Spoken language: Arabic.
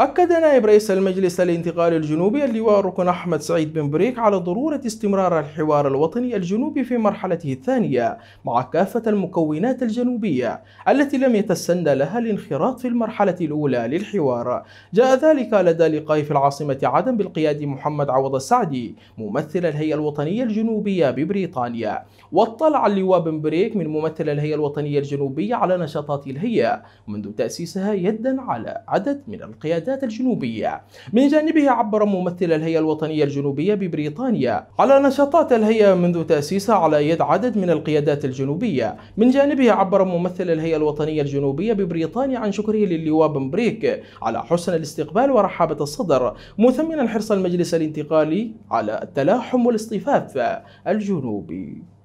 أكد نائب رئيس المجلس الانتقالي الجنوبي اللواء الركن أحمد سعيد بن بريك على ضرورة استمرار الحوار الوطني الجنوبي في مرحلته الثانية مع كافة المكونات الجنوبية التي لم يتسنى لها الانخراط في المرحلة الأولى للحوار جاء ذلك لدى لقاء في العاصمة عدن بالقيادة محمد عوض السعدي ممثل الهيئة الوطنية الجنوبية ببريطانيا واطلع اللواء بن بريك من ممثل الهيئة الوطنية الجنوبية على نشاطات الهيئة منذ تأسيسها يدا على عدد من القيادات القيادات الجنوبية من جانبه عبر ممثل الهيئة الوطنية الجنوبية ببريطانيا على نشاطات الهيئة منذ تأسيسها على يد عدد من القيادات الجنوبية من جانبه عبر ممثل الهيئة الوطنية الجنوبية ببريطانيا عن شكره للواء بمبريك على حسن الاستقبال ورحابة الصدر مثمنا حرص المجلس الانتقالي على التلاحم والاصطفاف الجنوبي